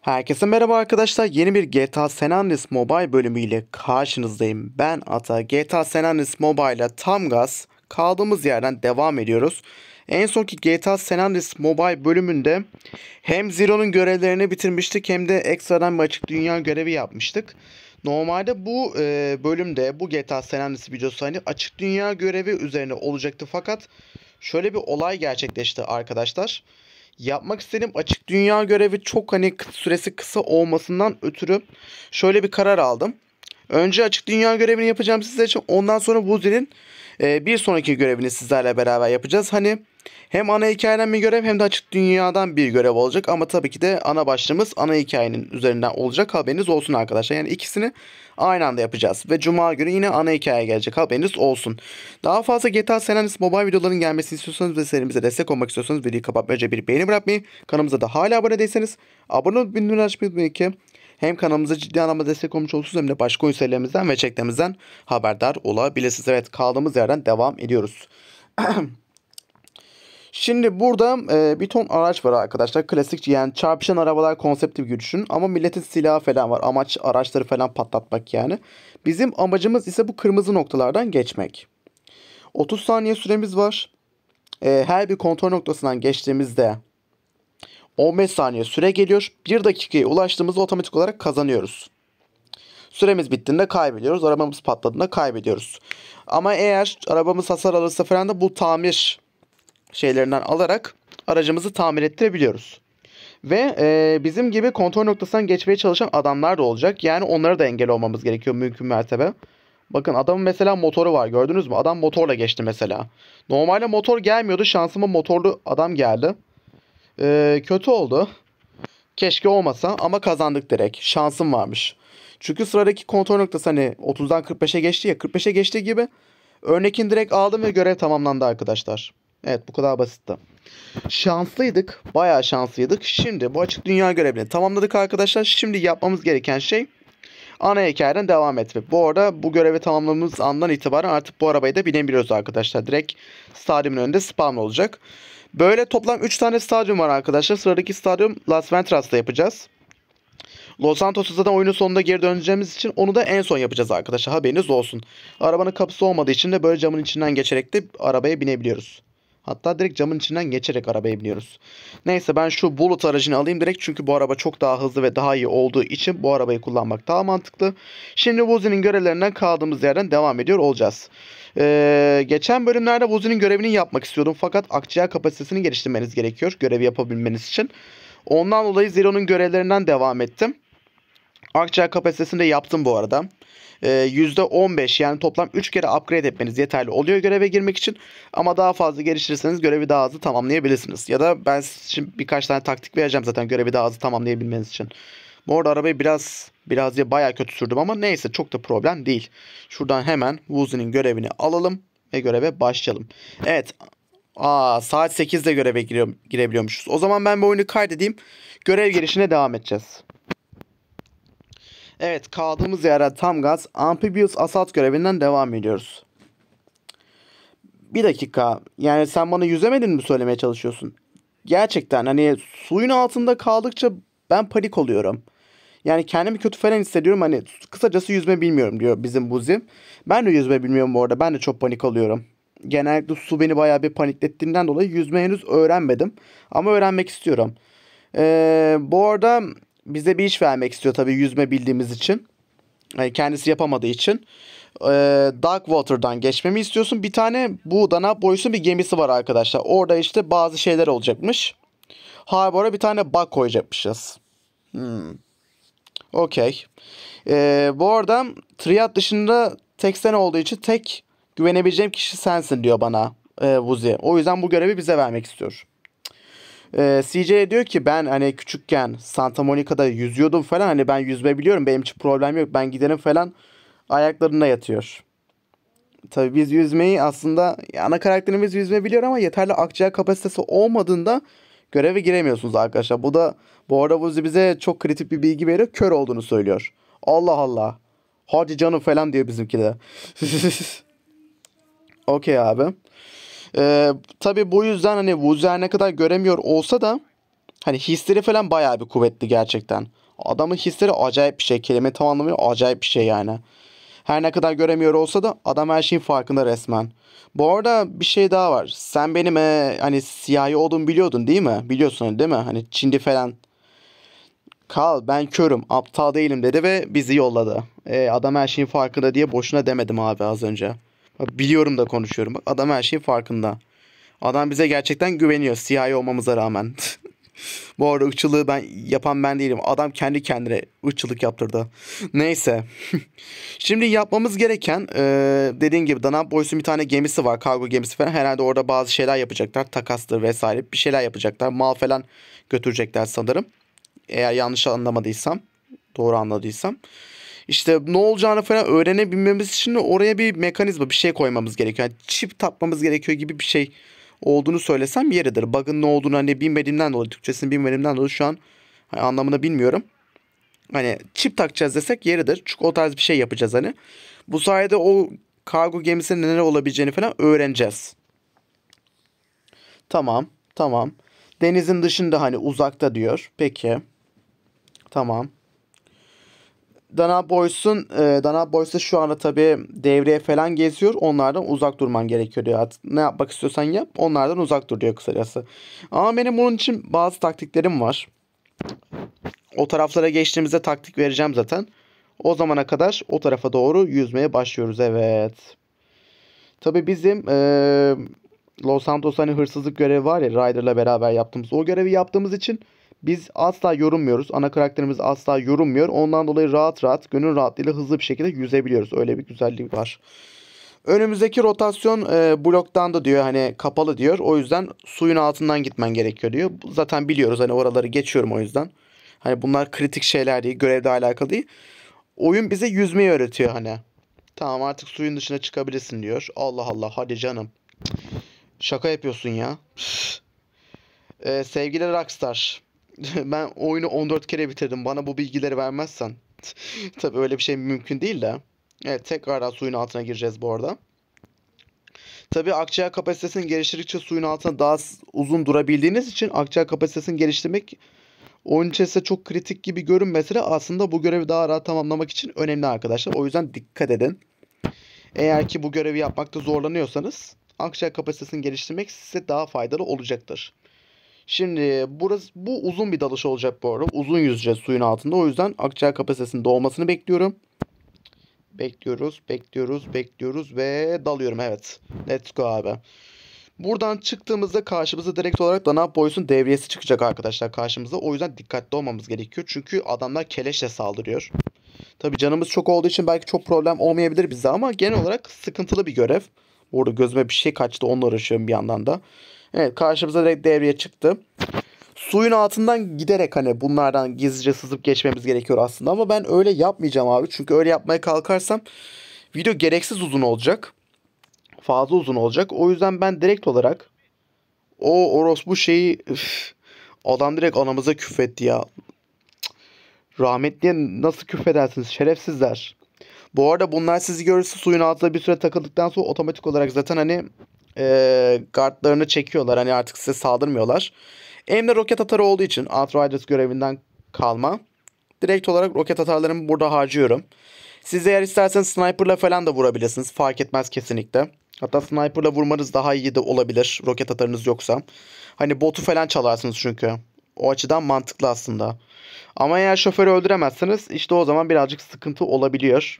Herkese merhaba arkadaşlar. Yeni bir GTA San Andreas Mobile bölümüyle karşınızdayım. Ben Ata. GTA San Andreas Mobile'a tam gaz kaldığımız yerden devam ediyoruz. En sonki GTA San Andreas Mobile bölümünde hem Zero'nun görevlerini bitirmiştik hem de ekstradan bir açık dünya görevi yapmıştık. Normalde bu e, bölümde bu GTA San Andreas videosu hani açık dünya görevi üzerine olacaktı fakat şöyle bir olay gerçekleşti arkadaşlar. Arkadaşlar yapmak istediğim açık dünya görevi çok hani süresi kısa olmasından ötürü şöyle bir karar aldım. Önce açık dünya görevini yapacağım sizler için. Ondan sonra bu e, bir sonraki görevini sizlerle beraber yapacağız. Hani hem ana hikayeden bir görev hem de açık dünyadan bir görev olacak. Ama tabii ki de ana başlığımız ana hikayenin üzerinden olacak. Haberiniz olsun arkadaşlar. Yani ikisini Aynı anda yapacağız. Ve cuma günü yine ana hikaye gelecek. Haberiniz olsun. Daha fazla GTA San Andreas Mobile videoların gelmesini istiyorsanız ve serimize destek olmak istiyorsanız videoyu kapatmadan önce bir beğeni bırakmayı, kanalımıza da hala abone değilseniz abone olup bildirimleri açmayı unutmayın ki hem kanalımıza ciddi anlamda destek olmuş olursunuz hem de başka oyun serilerimizden ve çeklerimizden haberdar olabilirsiniz. Evet kaldığımız yerden devam ediyoruz. Şimdi burada e, bir ton araç var arkadaşlar. Klasik yani çarpışan arabalar konsepti gibi düşünün. Ama milletin silahı falan var. Amaç araçları falan patlatmak yani. Bizim amacımız ise bu kırmızı noktalardan geçmek. 30 saniye süremiz var. E, her bir kontrol noktasından geçtiğimizde 15 saniye süre geliyor. 1 dakikaya ulaştığımızda otomatik olarak kazanıyoruz. Süremiz bittiğinde kaybediyoruz. Arabamız patladığında kaybediyoruz. Ama eğer arabamız hasar alırsa falan da bu tamir şeylerinden alarak aracımızı tamir ettirebiliyoruz. Ve e, bizim gibi kontrol noktasından geçmeye çalışan adamlar da olacak. Yani onlara da engel olmamız gerekiyor mümkün mertebe. Bakın adamın mesela motoru var gördünüz mü? Adam motorla geçti mesela. Normalde motor gelmiyordu. Şansıma motorlu adam geldi. E, kötü oldu. Keşke olmasa ama kazandık direkt. Şansım varmış. Çünkü sıradaki kontrol noktası hani 30'dan 45'e geçti ya. 45'e geçtiği gibi örnekin direkt aldım ve görev tamamlandı arkadaşlar. Evet bu kadar basitti. Şanslıydık. Bayağı şanslıydık. Şimdi bu açık dünya görevini tamamladık arkadaşlar. Şimdi yapmamız gereken şey ana hikayeden devam etmek. Bu arada bu görevi tamamladığımız andan itibaren artık bu arabayı da binebiliyoruz arkadaşlar. Direkt stadyumun önünde spam olacak. Böyle toplam 3 tane stadyum var arkadaşlar. Sıradaki stadyum Las Ventras'ta yapacağız. Los Santos'a zaten oyunun sonunda geri döneceğimiz için onu da en son yapacağız arkadaşlar. Haberiniz olsun. Arabanın kapısı olmadığı için de böyle camın içinden geçerek de arabaya binebiliyoruz. Hatta direkt camın içinden geçerek arabaya biniyoruz. Neyse ben şu Bullet aracını alayım direkt çünkü bu araba çok daha hızlı ve daha iyi olduğu için bu arabayı kullanmak daha mantıklı. Şimdi Vuzi'nin görevlerinden kaldığımız yerden devam ediyor olacağız. Ee, geçen bölümlerde Vuzi'nin görevini yapmak istiyordum fakat akciğer kapasitesini geliştirmeniz gerekiyor görevi yapabilmeniz için. Ondan dolayı Zero'nun görevlerinden devam ettim. Akciğer kapasitesini de yaptım bu arada. %15 ee, yani toplam 3 kere upgrade etmeniz yeterli oluyor göreve girmek için. Ama daha fazla geliştirirseniz görevi daha hızlı tamamlayabilirsiniz. Ya da ben şimdi birkaç tane taktik vereceğim zaten görevi daha hızlı tamamlayabilmeniz için. Bu arada arabayı biraz biraz ya baya kötü sürdüm ama neyse çok da problem değil. Şuradan hemen Wuzi'nin görevini alalım ve göreve başlayalım. Evet Aa, saat 8'de göreve girebiliyormuşuz. O zaman ben bu oyunu kaydedeyim. Görev girişine devam edeceğiz. Evet kaldığımız yere tam gaz Amphibious Assault görevinden devam ediyoruz. Bir dakika yani sen bana yüzemedin mi söylemeye çalışıyorsun? Gerçekten hani suyun altında kaldıkça ben panik oluyorum. Yani kendimi kötü falan hissediyorum hani kısacası yüzme bilmiyorum diyor bizim Buzim. Ben de yüzme bilmiyorum bu arada ben de çok panik oluyorum. Genellikle su beni bayağı bir paniklettiğinden dolayı yüzme henüz öğrenmedim. Ama öğrenmek istiyorum. Ee, bu arada bize bir iş vermek istiyor tabii yüzme bildiğimiz için. Yani e, kendisi yapamadığı için. Ee, Dark Water'dan geçmemi istiyorsun. Bir tane bu Dana Boys'un bir gemisi var arkadaşlar. Orada işte bazı şeyler olacakmış. Harbor'a bir tane bug koyacakmışız. Hmm. Okey. Ee, bu arada Triad dışında tek sen olduğu için tek güvenebileceğim kişi sensin diyor bana e, Vuzi. O yüzden bu görevi bize vermek istiyor. E, ee, CJ diyor ki ben hani küçükken Santa Monica'da yüzüyordum falan hani ben yüzme biliyorum benim için problem yok ben giderim falan ayaklarına yatıyor. Tabii biz yüzmeyi aslında ana karakterimiz yüzme biliyor ama yeterli akciğer kapasitesi olmadığında göreve giremiyorsunuz arkadaşlar. Bu da bu arada Vuzi bize çok kritik bir bilgi veriyor. Kör olduğunu söylüyor. Allah Allah. hacı canım falan diyor bizimki de. Okey abi. Ee, tabii bu yüzden hani Woozy ne kadar göremiyor olsa da hani hisleri falan bayağı bir kuvvetli gerçekten. Adamın hisleri acayip bir şey. Kelime tam anlamıyla acayip bir şey yani. Her ne kadar göremiyor olsa da adam her şeyin farkında resmen. Bu arada bir şey daha var. Sen benim e, hani siyahi olduğumu biliyordun değil mi? Biliyorsun değil mi? Hani Çinli falan. Kal ben körüm aptal değilim dedi ve bizi yolladı. E, adam her şeyin farkında diye boşuna demedim abi az önce biliyorum da konuşuyorum. Bak adam her şeyin farkında. Adam bize gerçekten güveniyor CIA olmamıza rağmen. Bu arada ırkçılığı ben yapan ben değilim. Adam kendi kendine ırkçılık yaptırdı. Neyse. Şimdi yapmamız gereken e, dediğim gibi Dana Boys'un bir tane gemisi var. Kargo gemisi falan. Herhalde orada bazı şeyler yapacaklar. Takastır vesaire. Bir şeyler yapacaklar. Mal falan götürecekler sanırım. Eğer yanlış anlamadıysam. Doğru anladıysam işte ne olacağını falan öğrenebilmemiz için oraya bir mekanizma bir şey koymamız gerekiyor. Yani çip tapmamız gerekiyor gibi bir şey olduğunu söylesem yeridir. Bug'ın ne olduğunu hani bilmediğimden dolayı Türkçesini bilmediğimden dolayı şu an hani anlamını bilmiyorum. Hani çip takacağız desek yeridir. Çünkü o tarz bir şey yapacağız hani. Bu sayede o kargo gemisinin neler olabileceğini falan öğreneceğiz. Tamam. Tamam. Denizin dışında hani uzakta diyor. Peki. Tamam. Dana Boys'un e, Dana Boys'ta şu anda tabii devreye falan geziyor. Onlardan uzak durman gerekiyor diyor. ne yapmak istiyorsan yap. Onlardan uzak dur diyor kısacası. Ama benim bunun için bazı taktiklerim var. O taraflara geçtiğimizde taktik vereceğim zaten. O zamana kadar o tarafa doğru yüzmeye başlıyoruz. Evet. Tabii bizim e, Los Santos hani hırsızlık görevi var ya Ryder'la beraber yaptığımız o görevi yaptığımız için biz asla yorulmuyoruz. Ana karakterimiz asla yorulmuyor. Ondan dolayı rahat rahat, gönül rahatlığıyla hızlı bir şekilde yüzebiliyoruz. Öyle bir güzelliği var. Önümüzdeki rotasyon e, bloktan da diyor hani kapalı diyor. O yüzden suyun altından gitmen gerekiyor diyor. Zaten biliyoruz hani oraları geçiyorum o yüzden. Hani bunlar kritik şeyler değil, görevle alakalı değil. Oyun bize yüzmeyi öğretiyor hani. Tamam artık suyun dışına çıkabilirsin diyor. Allah Allah hadi canım. Şaka yapıyorsun ya. Ee, sevgili Rockstar. ben oyunu 14 kere bitirdim. Bana bu bilgileri vermezsen. Tabi öyle bir şey mümkün değil de. Evet tekrardan suyun altına gireceğiz bu arada. Tabii akciğer kapasitesinin geliştirdikçe suyun altına daha uzun durabildiğiniz için akciğer kapasitesini geliştirmek oyun içerisinde çok kritik gibi görünmese de aslında bu görevi daha rahat tamamlamak için önemli arkadaşlar. O yüzden dikkat edin. Eğer ki bu görevi yapmakta zorlanıyorsanız akciğer kapasitesini geliştirmek size daha faydalı olacaktır. Şimdi burası bu uzun bir dalış olacak bu arada. Uzun yüzeceğiz suyun altında. O yüzden akciğer kapasitesinin doğmasını bekliyorum. Bekliyoruz, bekliyoruz, bekliyoruz ve dalıyorum evet. Let's go abi. Buradan çıktığımızda karşımıza direkt olarak Dana Boys'un devriyesi çıkacak arkadaşlar karşımıza. O yüzden dikkatli olmamız gerekiyor. Çünkü adamlar keleşle saldırıyor. Tabi canımız çok olduğu için belki çok problem olmayabilir bize ama genel olarak sıkıntılı bir görev. burada gözüme bir şey kaçtı onunla uğraşıyorum bir yandan da. Evet karşımıza direkt devreye çıktı. Suyun altından giderek hani bunlardan gizlice sızıp geçmemiz gerekiyor aslında. Ama ben öyle yapmayacağım abi. Çünkü öyle yapmaya kalkarsam video gereksiz uzun olacak. Fazla uzun olacak. O yüzden ben direkt olarak o orospu şeyi üf, adam direkt anamıza küfretti ya. Rahmetliye nasıl küfredersiniz şerefsizler. Bu arada bunlar sizi görürse suyun altında bir süre takıldıktan sonra otomatik olarak zaten hani e, guardlarını çekiyorlar. Hani artık size saldırmıyorlar. Emre roket atarı olduğu için Outriders görevinden kalma. Direkt olarak roket atarlarımı burada harcıyorum. Siz eğer isterseniz sniperla falan da vurabilirsiniz. Fark etmez kesinlikle. Hatta sniperla vurmanız daha iyi de olabilir roket atarınız yoksa. Hani botu falan çalarsınız çünkü. O açıdan mantıklı aslında. Ama eğer şoförü öldüremezseniz işte o zaman birazcık sıkıntı olabiliyor.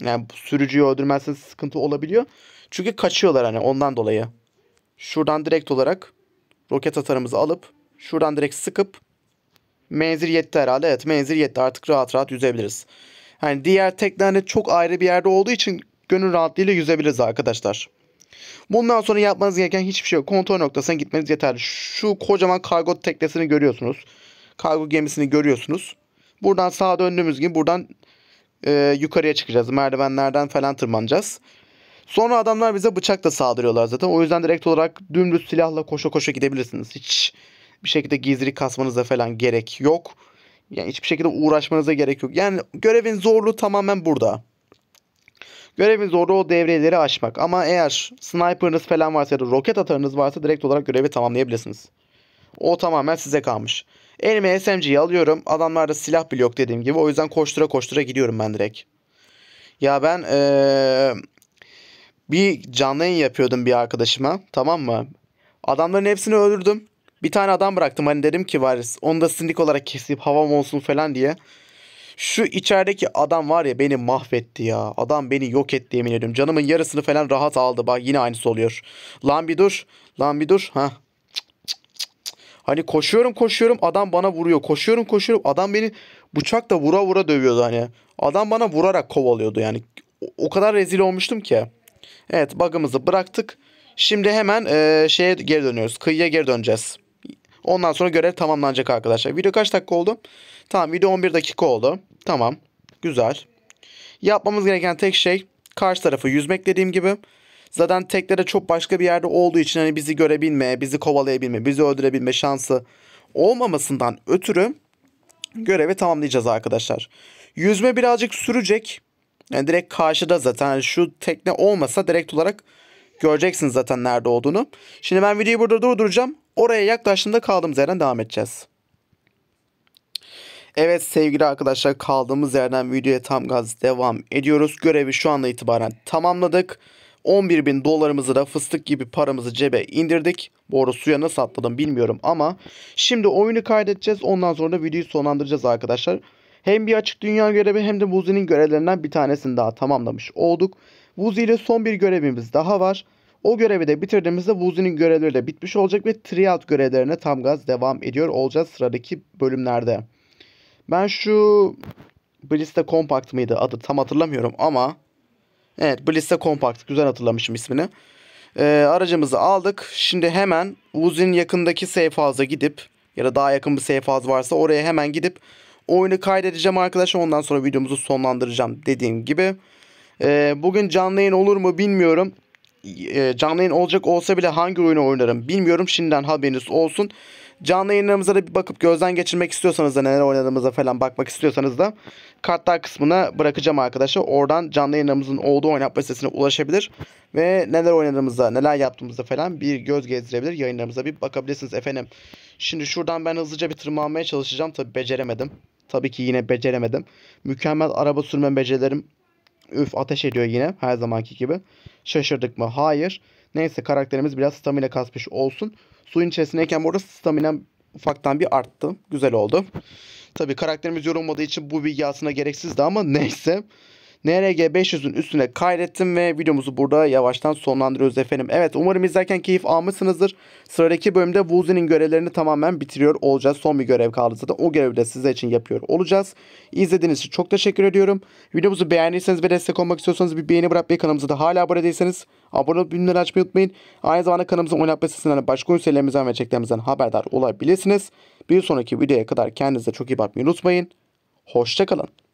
Yani sürücüyü öldürmezseniz sıkıntı olabiliyor. Çünkü kaçıyorlar hani ondan dolayı. Şuradan direkt olarak roket atarımızı alıp şuradan direkt sıkıp menzil yetti herhalde. Evet menzil yetti artık rahat rahat yüzebiliriz. Hani diğer tekne çok ayrı bir yerde olduğu için gönül rahatlığıyla yüzebiliriz arkadaşlar. Bundan sonra yapmanız gereken hiçbir şey yok. Kontrol noktasına gitmeniz yeterli. Şu kocaman kargo teknesini görüyorsunuz. Kargo gemisini görüyorsunuz. Buradan sağa döndüğümüz gibi buradan e, yukarıya çıkacağız. Merdivenlerden falan tırmanacağız. Sonra adamlar bize bıçakla saldırıyorlar zaten. O yüzden direkt olarak dümdüz silahla koşa koşa gidebilirsiniz. Hiç bir şekilde gizli kasmanıza falan gerek yok. Yani hiçbir şekilde uğraşmanıza gerek yok. Yani görevin zorluğu tamamen burada. Görevin zorluğu o devreleri aşmak. Ama eğer sniper'ınız falan varsa ya da roket atarınız varsa direkt olarak görevi tamamlayabilirsiniz. O tamamen size kalmış. Elime SMG'yi alıyorum. Adamlarda silah bile yok dediğim gibi. O yüzden koştura koştura gidiyorum ben direkt. Ya ben ee, bir canlı yayın yapıyordum bir arkadaşıma. Tamam mı? Adamların hepsini öldürdüm. Bir tane adam bıraktım. Hani dedim ki var onu da sindik olarak kesip havam olsun falan diye. Şu içerideki adam var ya beni mahvetti ya. Adam beni yok etti yemin ediyorum. Canımın yarısını falan rahat aldı. Bak yine aynısı oluyor. Lan bir dur. Lan bir dur. Ha. Hani koşuyorum koşuyorum adam bana vuruyor. Koşuyorum koşuyorum adam beni bıçakla vura vura dövüyordu hani. Adam bana vurarak kovalıyordu yani. O, o kadar rezil olmuştum ki. Evet bug'ımızı bıraktık. Şimdi hemen e, şeye geri dönüyoruz. Kıyıya geri döneceğiz. Ondan sonra görev tamamlanacak arkadaşlar. Video kaç dakika oldu? Tamam video 11 dakika oldu. Tamam. Güzel. Yapmamız gereken tek şey karşı tarafı yüzmek dediğim gibi. Zaten teklere çok başka bir yerde olduğu için hani bizi görebilme, bizi kovalayabilme, bizi öldürebilme şansı olmamasından ötürü görevi tamamlayacağız arkadaşlar. Yüzme birazcık sürecek. Yani direkt karşıda zaten yani şu tekne olmasa direkt olarak göreceksiniz zaten nerede olduğunu. Şimdi ben videoyu burada durduracağım. Oraya yaklaştığımda kaldığımız yerden devam edeceğiz. Evet sevgili arkadaşlar kaldığımız yerden videoya tam gaz devam ediyoruz. Görevi şu anda itibaren tamamladık. 11 bin dolarımızı da fıstık gibi paramızı cebe indirdik. Bu arada suya nasıl atladım bilmiyorum ama şimdi oyunu kaydedeceğiz. Ondan sonra da videoyu sonlandıracağız arkadaşlar. Hem bir açık dünya görevi hem de Wuzi'nin görevlerinden bir tanesini daha tamamlamış olduk. Wuzi ile son bir görevimiz daha var. O görevi de bitirdiğimizde Wuzi'nin görevleri de bitmiş olacak ve Triad görevlerine tam gaz devam ediyor olacağız sıradaki bölümlerde. Ben şu Blitz'te Compact mıydı adı tam hatırlamıyorum ama Evet Blitz'te Compact güzel hatırlamışım ismini. Ee, aracımızı aldık. Şimdi hemen Wuzi'nin yakındaki safe house'a gidip ya da daha yakın bir safe house varsa oraya hemen gidip oyunu kaydedeceğim arkadaşlar. Ondan sonra videomuzu sonlandıracağım dediğim gibi. E, bugün canlı yayın olur mu bilmiyorum. E, canlı yayın olacak olsa bile hangi oyunu oynarım bilmiyorum. Şimdiden haberiniz olsun. Canlı yayınlarımıza da bir bakıp gözden geçirmek istiyorsanız da neler oynadığımıza falan bakmak istiyorsanız da kartlar kısmına bırakacağım arkadaşlar. Oradan canlı yayınlarımızın olduğu oynatma sitesine ulaşabilir. Ve neler oynadığımızda neler yaptığımızda falan bir göz gezdirebilir. Yayınlarımıza bir bakabilirsiniz efendim. Şimdi şuradan ben hızlıca bir tırmanmaya çalışacağım. Tabi beceremedim. Tabii ki yine beceremedim. Mükemmel araba sürme becerilerim üf ateş ediyor yine her zamanki gibi. Şaşırdık mı? Hayır. Neyse karakterimiz biraz stamina kasmış olsun. Suyun içerisindeyken burada arada ufaktan bir arttı. Güzel oldu. Tabii karakterimiz yorulmadığı için bu bilgi aslında gereksizdi ama neyse. NRG 500'ün üstüne kaydettim ve videomuzu burada yavaştan sonlandırıyoruz efendim. Evet umarım izlerken keyif almışsınızdır. Sıradaki bölümde Wuzi'nin görevlerini tamamen bitiriyor olacağız. Son bir görev kaldı zaten. O görevi de size için yapıyor olacağız. İzlediğiniz için çok teşekkür ediyorum. Videomuzu beğendiyseniz ve destek olmak istiyorsanız bir beğeni bırakmayı kanalımıza da hala abone değilseniz abone olup bildirimleri açmayı unutmayın. Aynı zamanda kanalımızın oyun yapma sitesinden başka oyun serilerimizden ve çektiğimizden haberdar olabilirsiniz. Bir sonraki videoya kadar kendinize çok iyi bakmayı unutmayın. Hoşçakalın.